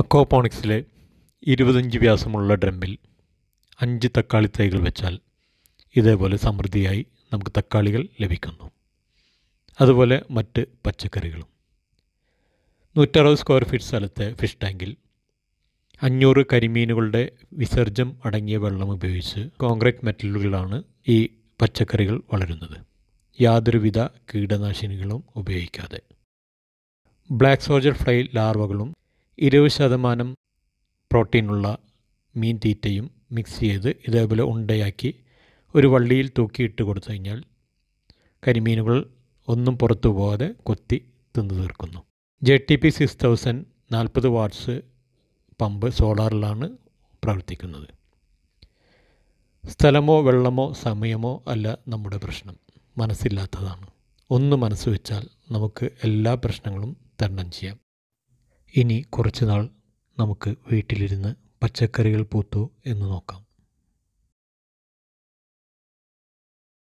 അക്വാപോണിക്സിലെ ഇരുപത്തഞ്ച് വ്യാസമുള്ള ഡ്രമ്മിൽ അഞ്ച് തക്കാളി തൈകൾ വെച്ചാൽ ഇതേപോലെ സമൃദ്ധിയായി നമുക്ക് തക്കാളികൾ ലഭിക്കുന്നു അതുപോലെ മറ്റ് പച്ചക്കറികളും നൂറ്ററുപത് സ്ക്വയർ ഫീറ്റ് സ്ഥലത്തെ ഫിഷ് ടാങ്കിൽ അഞ്ഞൂറ് കരിമീനുകളുടെ വിസർജ്യം അടങ്ങിയ വെള്ളം ഉപയോഗിച്ച് കോൺക്രീറ്റ് മെറ്റലുകളാണ് ഈ പച്ചക്കറികൾ വളരുന്നത് യാതൊരുവിധ കീടനാശിനികളും ഉപയോഗിക്കാതെ ബ്ലാക്ക് സോജർ ഫ്ലൈ ലാർവകളും ഇരുപത് ശതമാനം പ്രോട്ടീനുള്ള മീൻ തീറ്റയും മിക്സ് ചെയ്ത് ഇതേപോലെ ഉണ്ടയാക്കി ഒരു വള്ളിയിൽ തൂക്കിയിട്ട് കൊടുത്തു കഴിഞ്ഞാൽ കരിമീനുകൾ ഒന്നും പുറത്തു പോകാതെ കൊത്തി തിന്നു തീർക്കുന്നു J T P six thousand നാൽപ്പത് വാട്ട്സ് പമ്പ് സോളാറിലാണ് പ്രവർത്തിക്കുന്നത് സ്ഥലമോ വെള്ളമോ സമയമോ അല്ല നമ്മുടെ പ്രശ്നം മനസ്സില്ലാത്തതാണ് ഒന്ന് മനസ്സ് വെച്ചാൽ നമുക്ക് എല്ലാ പ്രശ്നങ്ങളും തരണം ചെയ്യാം ഇനി കുറച്ച് നാൾ നമുക്ക് വീട്ടിലിരുന്ന് പച്ചക്കറികൾ പൂത്തു എന്ന് നോക്കാം